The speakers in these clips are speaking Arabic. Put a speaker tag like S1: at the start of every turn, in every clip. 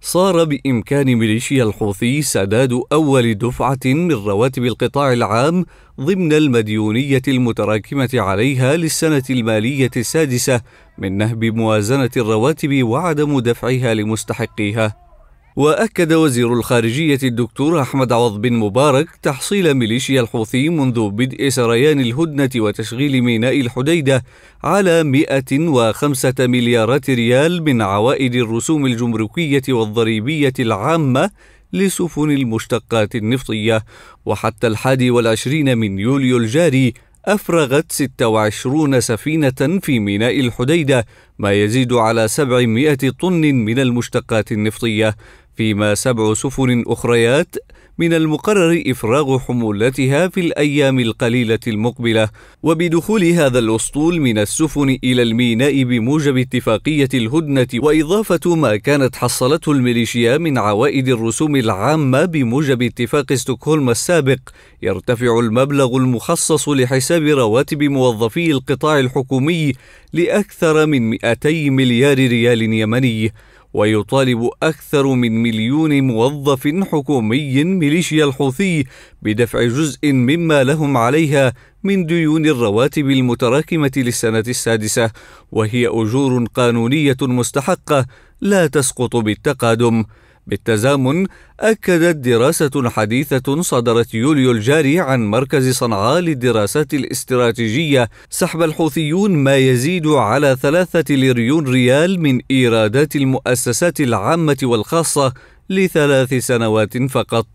S1: صار بإمكان ميليشيا الحوثي سداد أول دفعة من رواتب القطاع العام ضمن المديونية المتراكمة عليها للسنة المالية السادسة من نهب موازنة الرواتب وعدم دفعها لمستحقيها وأكد وزير الخارجية الدكتور أحمد عوض بن مبارك تحصيل ميليشيا الحوثي منذ بدء سريان الهدنة وتشغيل ميناء الحديدة على 105 مليارات ريال من عوائد الرسوم الجمركية والضريبية العامة لسفن المشتقات النفطية وحتى الحادي والعشرين من يوليو الجاري أفرغت 26 سفينة في ميناء الحديدة ما يزيد على 700 طن من المشتقات النفطية فيما سبع سفن أخريات من المقرر إفراغ حمولتها في الأيام القليلة المقبلة وبدخول هذا الأسطول من السفن إلى الميناء بموجب اتفاقية الهدنة وإضافة ما كانت حصلته الميليشيا من عوائد الرسوم العامة بموجب اتفاق ستوكهولم السابق يرتفع المبلغ المخصص لحساب رواتب موظفي القطاع الحكومي لأكثر من 200 مليار ريال يمني ويطالب أكثر من مليون موظف حكومي ميليشيا الحوثي بدفع جزء مما لهم عليها من ديون الرواتب المتراكمة للسنة السادسة وهي أجور قانونية مستحقة لا تسقط بالتقادم بالتزامن أكدت دراسة حديثة صدرت يوليو الجاري عن مركز صنعاء للدراسات الاستراتيجية سحب الحوثيون ما يزيد على ثلاثة ليريون ريال من إيرادات المؤسسات العامة والخاصة لثلاث سنوات فقط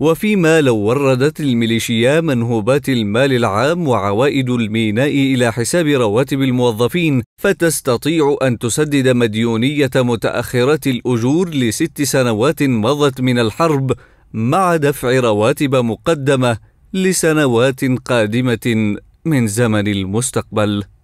S1: وفيما لو وردت الميليشيا منهوبات المال العام وعوائد الميناء إلى حساب رواتب الموظفين فتستطيع أن تسدد مديونية متأخرة الأجور لست سنوات مضت من الحرب مع دفع رواتب مقدمة لسنوات قادمة من زمن المستقبل